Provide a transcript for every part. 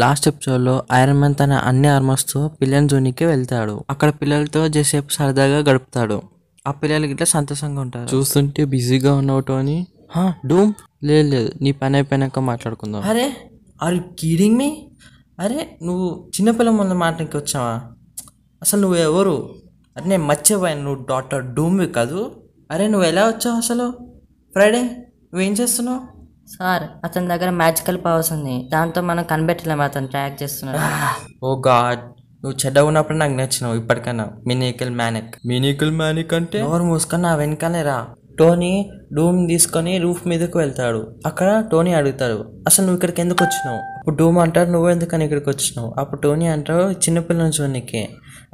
last ఎపిసోడ్లో iron man తన అన్ని ఆర్మర్స్తో పిల్లల జోనికి వెళ్తాడు అక్కడ పిల్లలతో జసేపు సరదాగా గడుపుతాడు ఆ పిల్లలకి ఇట్లా సంతోషంగా ఉంటారు చూస్తుంటే బిజీగా ఉన్నావు అని డూమ్ లేదు లేదు నీ పని అయిపోయినాక మాట్లాడుకుందాం అరే ఆర్ కీడింగ్ మీ అరే నువ్వు చిన్నపిల్ల మొన్న మాటకి వచ్చావా అసలు నువ్వు ఎవరు అరే నేను మర్చిపోయాను నువ్వు డాక్టర్ డూమ్వి కాదు అరే నువ్వు ఎలా వచ్చావు అసలు ఫ్రైడే నువ్వేం చేస్తున్నావు సార్ అతని దగ్గర మ్యాజికల్ పవర్స్ ఉంది దాంతో మనం కనిపెట్టలేము అతను ట్రాక్ చేస్తున్నాడు ఓ గాడ్ నువ్వు చెడ్డ ఉన్నప్పుడు నాకు నచ్చినావు ఇప్పటికైనా మినికల్ మ్యానిక్ మినికల్ మ్యానిక్ అంటే ఎవరు మూసుకొని నా వెనకాలే రా టోనీ డూమ్ తీసుకొని రూఫ్ మీదకు వెళ్తాడు అక్కడ టోనీ అడుగుతాడు అసలు నువ్వు ఇక్కడికి ఎందుకు వచ్చినావు అప్పుడు డూమ్ అంటాడు నువ్వు ఎందుకని ఇక్కడికి వచ్చినావు అప్పుడు టోనీ అంటాడు చిన్నపిల్ల నుంచి వానికి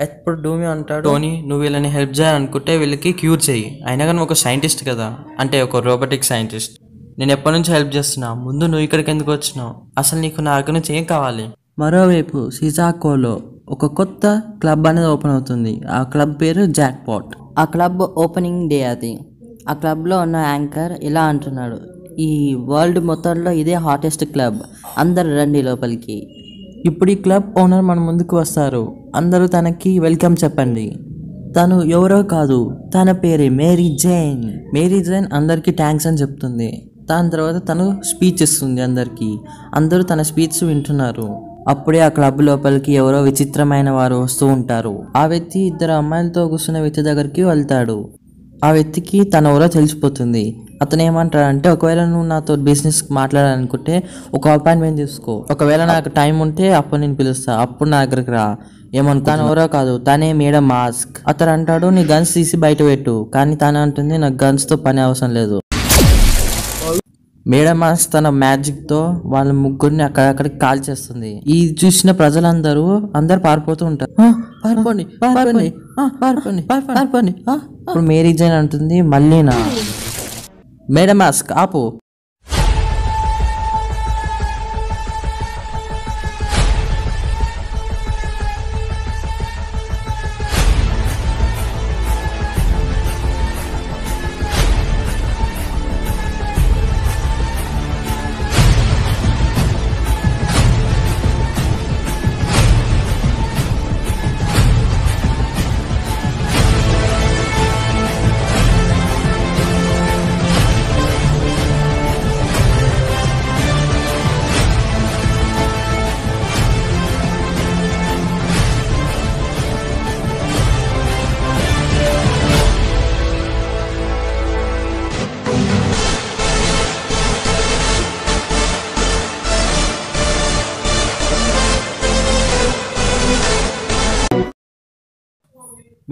ఎప్పుడు డూమి అంటాడు టోనీ నువ్వు వీళ్ళని హెల్ప్ చేయాలనుకుంటే వీళ్ళకి క్యూర్ చేయి అయినా కానీ ఒక సైంటిస్ట్ కదా అంటే ఒక రోబోటిక్ సైంటిస్ట్ నేను ఎప్పటి నుంచి హెల్ప్ చేస్తున్నా ముందు నువ్వు ఇక్కడికి ఎందుకు వచ్చినావు అసలు నీకు నా దగ్గర నుంచి ఏం కావాలి మరోవైపు సిజాకోలో ఒక కొత్త క్లబ్ అనేది ఓపెన్ అవుతుంది ఆ క్లబ్ పేరు జాక్ పాట్ ఆ క్లబ్ ఓపెనింగ్ డే అది ఆ క్లబ్లో ఉన్న యాంకర్ ఇలా అంటున్నాడు ఈ వరల్డ్ మొత్తంలో ఇదే హాటెస్ట్ క్లబ్ అందరు రండి లోపలికి ఇప్పుడు ఈ క్లబ్ ఓనర్ మన ముందుకు వస్తారు అందరూ తనకి వెల్కమ్ చెప్పండి తను ఎవరో కాదు తన పేరే మేరీ జైన్ మేరీ జైన్ అందరికీ థ్యాంక్స్ అని చెప్తుంది దాని తర్వాత తను స్పీచ్ ఇస్తుంది అందరికీ అందరూ తన స్పీచ్ వింటున్నారు అప్పుడే ఆ క్లబ్ లోపలికి ఎవరో విచిత్రమైన వారు వస్తూ ఉంటారు ఆ వ్యక్తి ఇద్దరు అమ్మాయిలతో కూర్చున్న వ్యక్తి దగ్గరికి వెళ్తాడు ఆ వ్యక్తికి తన ఎవరో తెలిసిపోతుంది అతను ఏమంటాడంటే ఒకవేళ నువ్వు నాతో బిజినెస్ మాట్లాడాలనుకుంటే ఒక అపాయింట్మెంట్ తీసుకో ఒకవేళ నాకు టైం ఉంటే అప్పుడు నేను పిలుస్తా అప్పుడు నా దగ్గరికి రా ఏమను తన ఎవరో కాదు తనే మీడ మాస్క్ అతను అంటాడు నీ గన్స్ తీసి బయట పెట్టు కానీ తనే అంటుంది నాకు గన్స్తో పని అవసరం లేదు మేడమాస్ తన మ్యాజిక్తో వాళ్ళ ముగ్గురిని అక్కడక్కడికి కాల్ చేస్తుంది ఇది చూసిన ప్రజలందరూ అందరు పారిపోతూ ఉంటారు పారిపోండి పారిపోండి పారిపోండి పారిపోండి ఇప్పుడు మేరీ జైన్ అంటుంది మళ్ళీనా మేడమాస్క్ ఆపు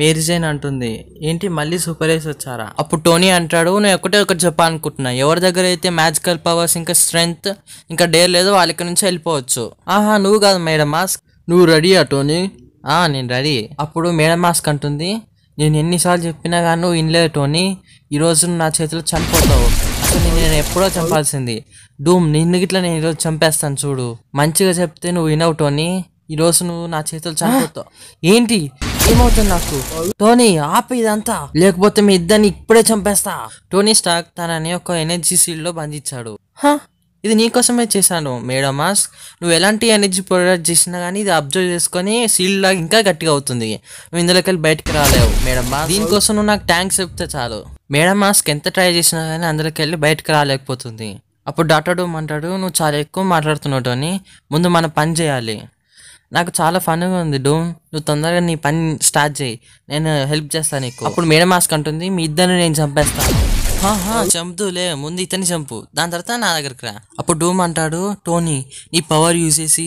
మేరీజైన్ అంటుంది ఏంటి మళ్ళీ సూపర్ ఏస్ వచ్చారా అప్పుడు టోనీ అంటాడు నేను ఒకటే ఒకటి చెప్పాలనుకుంటున్నా ఎవరి దగ్గర అయితే మ్యాజికల్ పవర్స్ ఇంకా స్ట్రెంగ్త్ ఇంకా డేర్ లేదో వాళ్ళకి నుంచి వెళ్ళిపోవచ్చు ఆహా నువ్వు కాదు మేడం మాస్క్ నువ్వు రెడీయా టోనీ నేను రెడీ అప్పుడు మేడం మాస్క్ అంటుంది నేను ఎన్నిసార్లు చెప్పినా కానీ నువ్వు వినలేదు టోనీ ఈరోజు నా చేతిలో చనిపోతావు అసలు నేను ఎప్పుడో చంపాల్సింది డూమ్ నిన్ను గిట్లా నేను ఈరోజు చంపేస్తాను చూడు మంచిగా చెప్తే నువ్వు వినవు టోనీ ఈరోజు నువ్వు నా చేతులు చనిపోతావు ఏంటి ఏమవుతుంది నాకు టోనీ ఆపు ఇదంతా లేకపోతే మీ ఇద్దరిని ఇప్పుడే చంపేస్తా టోనీ స్టాక్ తనని ఒక ఎనర్జీ సీల్ లో బంధించాడు ఇది నీకోసమే చేశాను మేడం మాస్క్ నువ్వు ఎలాంటి ఎనర్జీ ప్రొడక్ట్ చేసినా కానీ ఇది అబ్జర్వ్ చేసుకొని సీల్ లాగా ఇంకా గట్టిగా అవుతుంది నువ్వు ఇందులోకి వెళ్ళి బయటకు రాలేవు మేడం మాస్క్ దీనికోసం నువ్వు నాకు థ్యాంక్స్ చెప్తే చాలు మేడం మాస్క్ ఎంత ట్రై చేసినా కానీ అందులోకి వెళ్ళి బయటకు రాలేకపోతుంది అప్పుడు డాక్టర్ డూమ్ అంటాడు నువ్వు చాలా ఎక్కువ మాట్లాడుతున్నావు అని ముందు మనం పని చేయాలి నాకు చాలా ఫన్గా ఉంది డోమ్ నువ్వు తొందరగా నీ పని స్టార్ట్ చేయి నేను హెల్ప్ చేస్తాను నీకు అప్పుడు మేడం మాస్క్ అంటుంది మీ ఇద్దరిని నేను చంపేస్తాను చంపుతూలే ముందు ఇతని చంపు దాని తర్వాత నా దగ్గరికి రా అప్పుడు డూమ్ అంటాడు టోనీ నీ పవర్ యూజ్ చేసి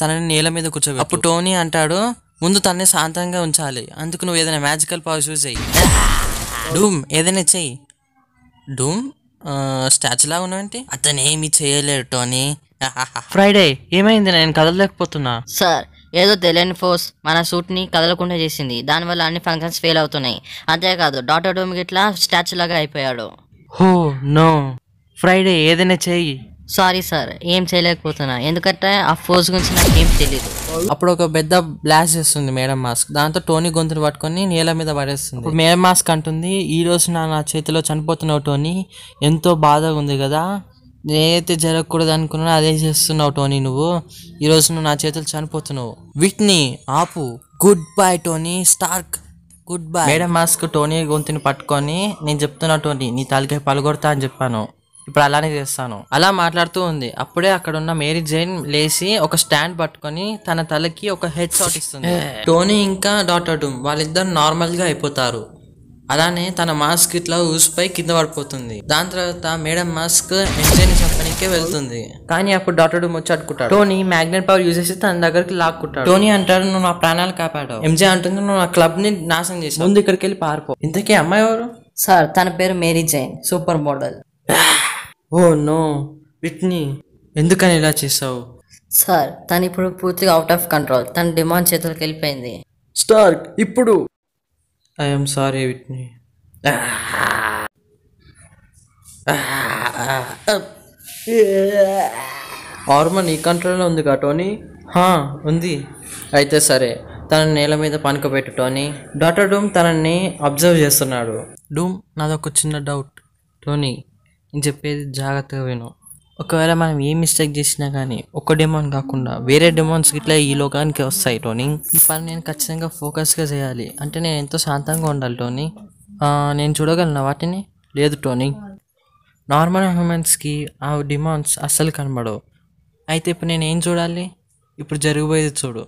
తనని నేల మీద కూర్చోబెట్టు అప్పుడు టోనీ అంటాడు ముందు తనని శాంతంగా ఉంచాలి అందుకు నువ్వు ఏదైనా మ్యాజికల్ పవర్ యూజ్ చెయ్యి డూమ్ ఏదైనా చెయ్యి డూమ్ లాగా ఉన్నావంటే అతను ఏమి చేయలేడు టోనీ ఫ్రైడే ఏమైంది నేను కదలలేకపోతున్నా సార్ ఏదో తెలియని ఫోర్స్ మన సూట్ని కదలకుండా చేసింది దానివల్ల అన్ని ఫంక్షన్స్ ఫెయిల్ అవుతున్నాయి అంతేకాదు డాక్టర్ డోమ్ గిట్లా స్టాచ్యు లాగా అయిపోయాడు హో నో ఫ్రైడే ఏదైనా చేయి సారీ సార్ ఏం చేయలేకపోతున్నా ఎందుకంటే ఆ ఫోర్స్ గురించి నాకు ఏం తెలియదు అప్పుడు ఒక పెద్ద బ్లాస్ట్ చేస్తుంది మేడం మాస్క్ దాంతో టోనీ గొంతును పట్టుకొని నేల మీద పడేస్తుంది మేడం మాస్క్ అంటుంది ఈ రోజు నా నా చేతిలో చనిపోతున్న టోనీ ఎంతో బాధగా ఉంది కదా నేనైతే జరగకూడదు అనుకున్నా అదే చేస్తున్నావు టోనీ నువ్వు ఈరోజు నువ్వు నా చేతులు చనిపోతున్నావు వీటిని ఆపు good bye Tony Stark good bye Madame Masque Tony గొంతుని పట్టుకొని నేను చెప్తున్నా టోనీ నీ తలకి పలుగొడతా అని చెప్పాను ఇప్పుడు అలానే చేస్తాను అలా మాట్లాడుతూ ఉంది అప్పుడే అక్కడ ఉన్న మేరీ జైన్ లేచి ఒక స్టాండ్ పట్టుకొని తన తలకి ఒక హెడ్ షాట్ ఇస్తుంది టోనీ ఇంకా డాక్టర్ డూమ్ వాళ్ళిద్దరు నార్మల్గా అయిపోతారు అలానే తన మాస్క్ ఇట్లా ఊసిపోయి కింద పడిపోతుంది దాని తర్వాత మేడం మాస్క్ ఎంజైన్ చంపనీకే వెళ్తుంది కానీ అప్పుడు డాక్టర్ ముచ్చాడుకుంటాడు టోనీ మ్యాగ్నెట్ పవర్ యూజ్ చేసి తన దగ్గరికి లాక్కుంటాడు టోనీ అంటాడు నువ్వు నా ప్రాణాలు కాపాడావు ఎంజే అంటుంది నువ్వు నా క్లబ్ ని నాశనం చేసి ముందు ఇక్కడికి వెళ్ళి పారిపో ఇంతకీ అమ్మాయి ఎవరు సార్ తన పేరు Mary Jane super model oh no Whitney ఎందుకని ఇలా చేసావు సార్ తను ఇప్పుడు పూర్తిగా అవుట్ ఆఫ్ కంట్రోల్ తన డిమాండ్ చేతులకు వెళ్ళిపోయింది స్టార్క్ ఇప్పుడు ఐఎమ్ సారీ విట్ని ఆర్మ నీ కంట్రోల్లో ఉంది కా టోనీ హా ఉంది అయితే సరే తన నేల మీద పనుకోబెట్టు టోనీ డాక్టర్ డూమ్ తనని అబ్జర్వ్ చేస్తున్నాడు డూమ్ నాదొక చిన్న డౌట్ టోనీ నేను చెప్పేది జాగ్రత్తగా విను ఒకవేళ మనం ఏ మిస్టేక్ చేసినా కానీ ఒక డెమోన్ కాకుండా వేరే డెమోన్స్ గిట్లా ఈ లోకానికి వస్తాయి టోనింగ్ ఈ పని నేను ఖచ్చితంగా ఫోకస్గా చేయాలి అంటే నేను ఎంతో శాంతంగా ఉండాలి టోనీ నేను చూడగలను వాటిని లేదు టోనింగ్ నార్మల్ హ్యూమన్స్కి ఆ డిమాండ్స్ అస్సలు కనబడవు అయితే ఇప్పుడు నేను ఏం చూడాలి ఇప్పుడు జరిగిపోయేది చూడు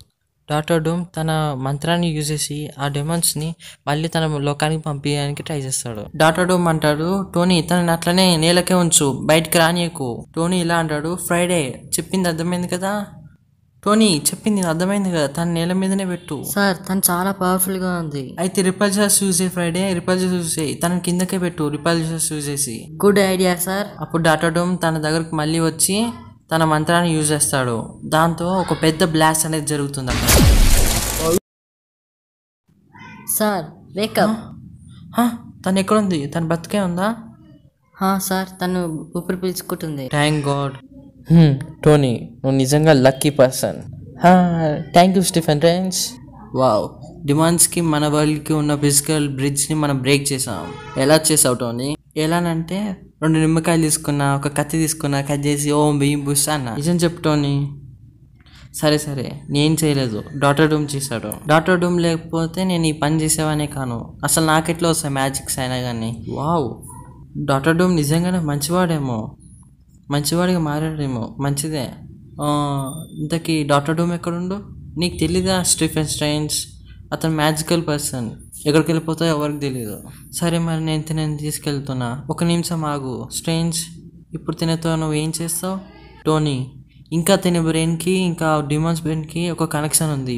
డాక్టర్ డూమ్ తన మంత్రాన్ని యూజ్ చేసి ఆ డెమన్స్ని మళ్ళీ తన లోకానికి పంపించడానికి ట్రై చేస్తాడు డాక్టర్ డూమ్ అంటాడు టోనీ తనని అట్లనే నేలకే ఉంచు బయటికి రానియకు టోనీ ఇలా అంటాడు ఫ్రైడే చెప్పింది అర్థమైంది కదా టోనీ చెప్పింది అర్థమైంది కదా తన నేల మీదనే పెట్టు సార్ తను చాలా పవర్ఫుల్గా ఉంది అయితే రిపల్జర్స్ యూజ్ చేయి ఫ్రైడే రిపల్జర్స్ యూజ్ చేయి తన కిందకే పెట్టు రిపల్జర్స్ యూజ్ చేసి గుడ్ ఐడియా సార్ అప్పుడు డాటా డోమ్ తన దగ్గరకు మళ్ళీ వచ్చి తన మంత్రాన్ని యూజ్ చేస్తాడు దాంతో ఒక పెద్ద బ్లాస్ట్ అనేది జరుగుతుంది అక్కడ సార్ వేకప్ తను ఎక్కడుంది తను బతికే ఉందా సార్ తను ఊపిరి పీల్చుకుంటుంది థ్యాంక్ గాడ్ టోనీ నువ్వు నిజంగా lucky person thank you Stephen Strange wow డిమాండ్స్కి మన వరల్డ్కి ఉన్న ఫిజికల్ బ్రిడ్జ్ని మనం బ్రేక్ చేసాం ఎలా చేసావు టోనీ ఎలానంటే రెండు నిమ్మకాయలు తీసుకున్నా ఒక కత్తి తీసుకున్నా కట్ చేసి ఓం బియ్యం బుస్ అన్న నిజం చెప్తోని సరే సరే నేను చేయలేదు డాటర్ డూమ్ చేశాడు డాటర్ డూమ్ లేకపోతే నేను ఈ పని చేసేవానే కాను అసలు నాకెట్లా వస్తాయి మ్యాజిక్స్ అయినా కానీ వావ్ డాటర్ డూమ్ నిజంగానే మంచివాడేమో మంచివాడిగా మారాడేమో మంచిదే ఇంతకీ డాటర్ డూమ్ ఎక్కడుండు నీకు తెలీదా స్టీఫెన్ స్టైన్స్ అతను మ్యాజికల్ పర్సన్ ఎక్కడికి వెళ్ళిపోతాయో ఎవరికి తెలియదు సరే మరి నేను తినని తీసుకెళ్తున్నా ఒక నిమిషం ఆగు స్ట్రేంజ్ ఇప్పుడు తినతో నువ్వు ఏం చేస్తావు టోనీ ఇంకా తినే బ్రెయిన్కి ఇంకా డిమాన్స్ బ్రెయిన్కి ఒక కనెక్షన్ ఉంది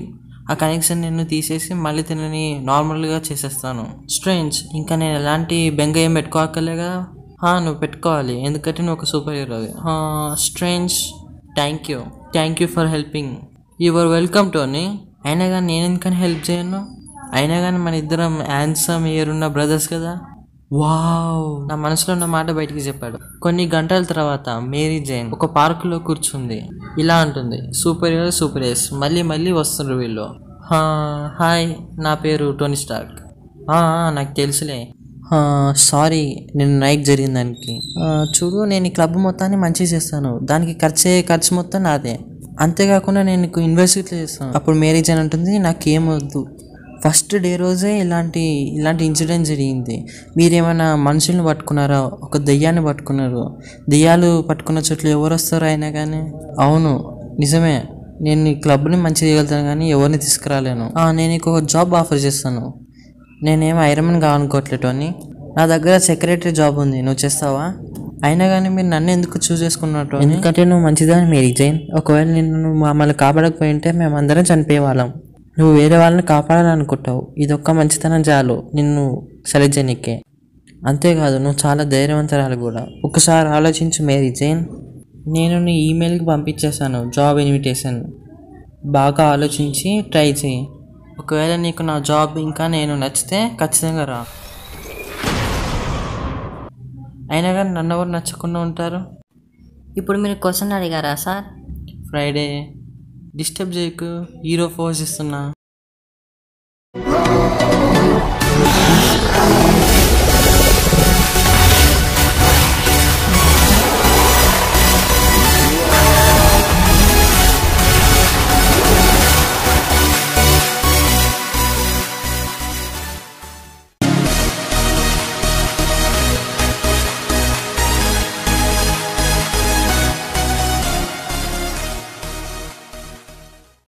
ఆ కనెక్షన్ నేను తీసేసి మళ్ళీ తినని నార్మల్గా చేసేస్తాను స్ట్రేంజ్ ఇంకా నేను ఎలాంటి బెంగ ఏం పెట్టుకోకలే కదా నువ్వు పెట్టుకోవాలి ఎందుకంటే నువ్వు ఒక super hero Strange thank you thank you for helping you're welcome Tony అయినా కానీ నేను ఎందుకని హెల్ప్ చేయను అయినా కానీ మన ఇద్దరం హ్యాండ్సమ్ ఇయర్ ఉన్న బ్రదర్స్ కదా వావ్ నా మనసులో ఉన్న మాట బయటికి చెప్పాడు కొన్ని గంటల తర్వాత మేరీ జైన్ ఒక పార్కులో కూర్చుంది ఇలా ఉంటుంది సూపర్ హీరో సూపర్ హీరోస్ మళ్ళీ మళ్ళీ వస్తున్నారు వీళ్ళు హాయ్ నా పేరు టోనీ స్టార్క్ నాకు తెలుసులే సారీ నేను నైట్ జరిగిన దానికి చూడు నేను ఈ క్లబ్ మొత్తాన్ని మంచి చేస్తాను దానికి ఖర్చు ఖర్చు మొత్తం నాదే అంతేకాకుండా నేను ఇన్వెస్ట్ చేస్తాను అప్పుడు మేరీ జైన్ ఉంటుంది నాకేమొద్దు ఫస్ట్ డే రోజే ఇలాంటి ఇలాంటి ఇన్సిడెంట్ జరిగింది మీరేమైనా మనుషుల్ని పట్టుకున్నారా ఒక దెయ్యాన్ని పట్టుకున్నారు దెయ్యాలు పట్టుకున్న చోట్ల ఎవరు వస్తారో అయినా కానీ అవును నిజమే నేను ఈ క్లబ్ని మంచి చేయగలుగుతాను కానీ ఎవరిని తీసుకురాలేను నేను నీకు ఒక జాబ్ ఆఫర్ చేస్తాను నేనేమో ఐరమన్ కావనుకోవట్లేదు అని నా దగ్గర సెక్రటరీ జాబ్ ఉంది నువ్వు చేస్తావా అయినా కానీ మీరు నన్ను ఎందుకు చూస్ చేసుకున్నట్టు ఎందుకంటే నువ్వు మంచిదని మీరు జైన్ ఒకవేళ నిన్ను మమ్మల్ని కాపాడకపోయింటే మేము అందరం వాళ్ళం నువ్వు వేరే వాళ్ళని కాపాడాలనుకుంటావు ఇదొక్క మంచితనం చాలు నిన్ను సెలెక్ట్ అంతేకాదు నువ్వు చాలా ధైర్యవంతరాలు కూడా ఒకసారి ఆలోచించు మేరీ జైన్ నేను నీ ఈమెయిల్కి పంపించేశాను జాబ్ ఇన్విటేషన్ బాగా ఆలోచించి ట్రై చేయి ఒకవేళ నీకు నా జాబ్ ఇంకా నేను నచ్చితే ఖచ్చితంగా రా అయినా కానీ నన్ను ఎవరు నచ్చకుండా ఉంటారు ఇప్పుడు మీరు క్వశ్చన్ అడిగారా సార్ ఫ్రైడే డిస్టర్బ్ చేయకు హీరో ఫోర్స్ ఇస్తున్నా